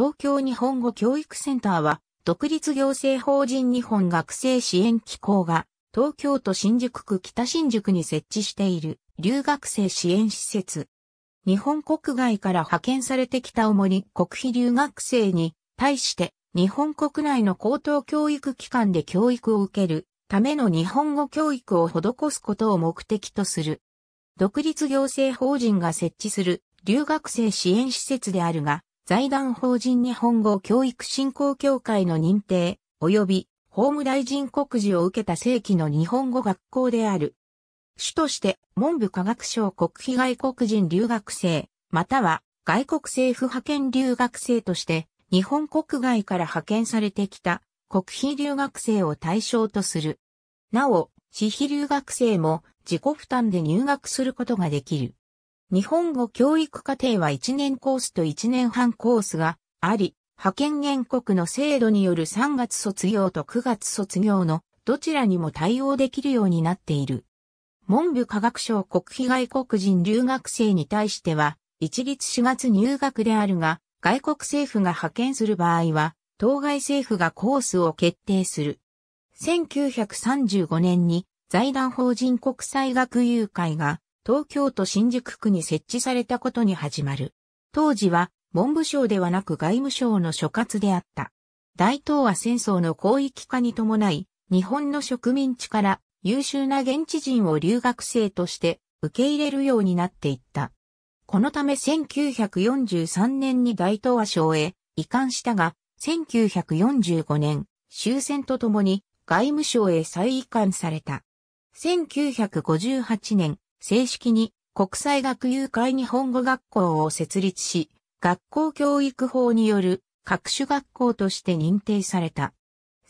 東京日本語教育センターは、独立行政法人日本学生支援機構が、東京都新宿区北新宿に設置している留学生支援施設。日本国外から派遣されてきた主に国費留学生に対して日本国内の高等教育機関で教育を受けるための日本語教育を施すことを目的とする。独立行政法人が設置する留学生支援施設であるが、財団法人日本語教育振興協会の認定、及び法務大臣告示を受けた正規の日本語学校である。主として文部科学省国費外国人留学生、または外国政府派遣留学生として日本国外から派遣されてきた国費留学生を対象とする。なお、私費留学生も自己負担で入学することができる。日本語教育課程は1年コースと1年半コースがあり、派遣原告の制度による3月卒業と9月卒業のどちらにも対応できるようになっている。文部科学省国費外国人留学生に対しては、一律4月入学であるが、外国政府が派遣する場合は、当該政府がコースを決定する。1935年に財団法人国際学友会が東京都新宿区に設置されたことに始まる。当時は文部省ではなく外務省の所轄であった。大東亜戦争の広域化に伴い、日本の植民地から優秀な現地人を留学生として受け入れるようになっていった。このため1943年に大東亜省へ移管したが、1945年、終戦とともに外務省へ再移管された。1958年、正式に国際学友会日本語学校を設立し、学校教育法による各種学校として認定された。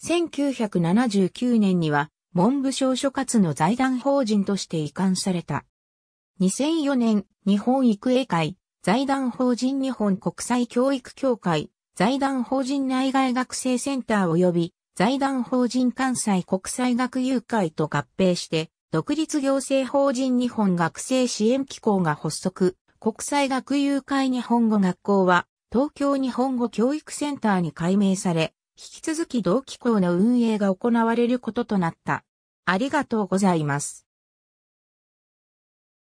1979年には文部省所轄の財団法人として移管された。2004年、日本育英会、財団法人日本国際教育協会、財団法人内外学生センター及び財団法人関西国際学友会と合併して、独立行政法人日本学生支援機構が発足、国際学友会日本語学校は、東京日本語教育センターに改名され、引き続き同機構の運営が行われることとなった。ありがとうございます。